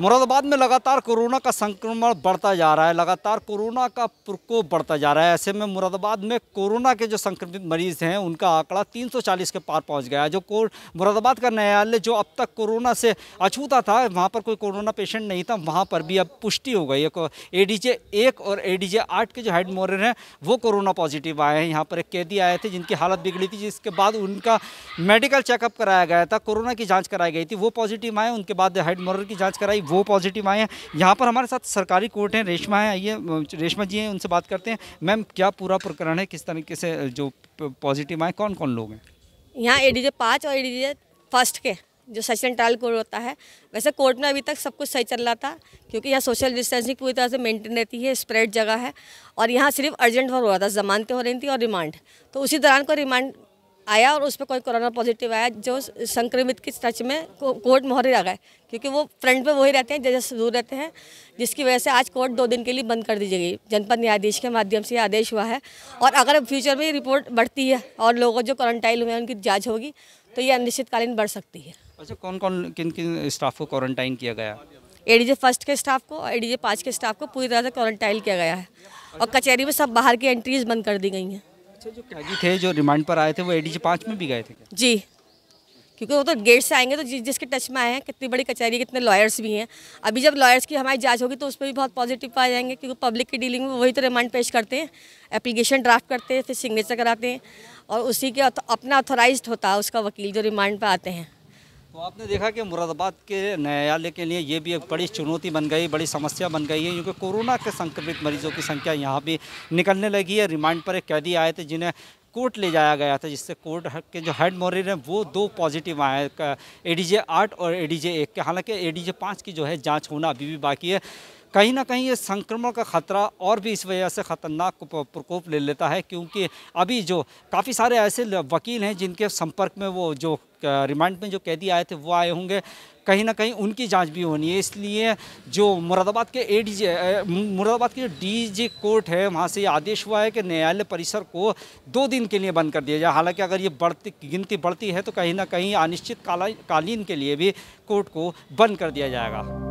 मुरादाबाद में लगातार कोरोना का संक्रमण बढ़ता जा रहा है लगातार कोरोना का प्रकोप बढ़ता जा रहा है ऐसे में मुरादाबाद में कोरोना के जो संक्रमित मरीज हैं उनका आंकड़ा 340 के पार पहुंच गया है जो को मुरादाबाद का न्यायालय जो अब तक कोरोना से अछूता था वहां पर कोई कोरोना पेशेंट नहीं था वहां पर भी अब पुष्टि हो गई ए डी जे एक और ए डी के जो हेड मोरर हैं वो कोरोना पॉजिटिव आए हैं यहाँ पर एक कैदी आए थे जिनकी हालत बिगड़ी थी जिसके बाद उनका मेडिकल चेकअप कराया गया था कोरोना की जाँच कराई गई थी वो पॉजिटिव आए उनके बाद हेड मोर की जाँच कराई वो पॉजिटिव आए हैं यहाँ पर हमारे साथ सरकारी कोर्ट हैं रेशमा है आइए रेशमा जी हैं उनसे बात करते हैं मैम क्या पूरा प्रकरण है किस तरीके से जो पॉजिटिव आए कौन कौन लोग हैं यहाँ ए डी पाँच और ए डी फर्स्ट के जो सचिन ट्रायल कोर्ट होता है वैसे कोर्ट में अभी तक सब कुछ सही चल रहा था क्योंकि यहाँ सोशल डिस्टेंसिंग पूरी तरह से मेंटेन रहती है स्प्रेड जगह है और यहाँ सिर्फ अर्जेंट हो रहा था जमानतें हो रही थी और रिमांड तो उसी दौरान को रिमांड आया और उस पर कोई कोरोना पॉजिटिव आया जो संक्रमित की टच में को, कोर्ट मोहरे आ गए क्योंकि वो फ्रंट पे वही रहते हैं जजेस दूर रहते हैं जिसकी वजह से आज कोर्ट दो दिन के लिए बंद कर दी गई जनपद न्यायाधीश के माध्यम से आदेश हुआ है और अगर फ्यूचर में रिपोर्ट बढ़ती है और लोगों जो क्वारंटाइन हुए हैं उनकी जाँच होगी तो ये अनिश्चितकालीन बढ़ सकती है अच्छा कौन कौन किन किन स्टाफ को क्वारंटाइन किया गया एडीजे फर्स्ट के स्टाफ को एडीजे पाँच के स्टाफ को पूरी तरह से क्वारंटाइन किया गया है और कचहरी में सब बाहर की एंट्रीज बंद कर दी गई हैं अच्छा जो कैदी थे जो रिमांड पर आए थे वो एडीजे पाँच में भी गए थे जी क्योंकि वो तो गेट से आएंगे तो जिस जिसके टच में आए हैं कितनी बड़ी कचहरी कितने लॉयर्स भी हैं अभी जब लॉयर्स की हमारी जांच होगी तो उस पर भी बहुत पॉजिटिव पाए जाएंगे क्योंकि पब्लिक की डीलिंग में वही तो रिमांड पेश करते हैं एप्लीकेशन ड्राफ्ट करते हैं फिर सिग्नेचर कराते हैं और उसी के अपना अथोराइज होता है उसका वकील जो रिमांड पर आते हैं तो आपने देखा कि मुरादाबाद के न्यायालय के लिए ये भी एक बड़ी चुनौती बन गई बड़ी समस्या बन गई है क्योंकि कोरोना के संक्रमित मरीजों की संख्या यहाँ भी निकलने लगी है रिमांड पर एक कैदी आए थे जिन्हें कोर्ट ले जाया गया था जिससे कोर्ट के जो हेड मॉरिर हैं वो दो पॉजिटिव आए ए डी जे आठ और ए डी जे एक हालांकि ए डी जे पाँच की जो है जाँच होना अभी भी बाकी है कहीं ना कहीं ये संक्रमण का खतरा और भी इस वजह से ख़तरनाक प्रकोप ले लेता है क्योंकि अभी जो काफ़ी सारे ऐसे वकील हैं जिनके संपर्क में वो जो रिमांड में जो कैदी आए थे वो आए होंगे कहीं ना कहीं उनकी जांच भी होनी है इसलिए जो मुरादाबाद के ए डी मुरादाबाद की जो डी कोर्ट है वहाँ से ये आदेश हुआ है कि न्यायालय परिसर को दो दिन के लिए बंद कर दिया जाए हालांकि अगर ये बढ़ती गिनती बढ़ती है तो कहीं ना कहीं अनिश्चित कालीन के लिए भी कोर्ट को बंद कर दिया जाएगा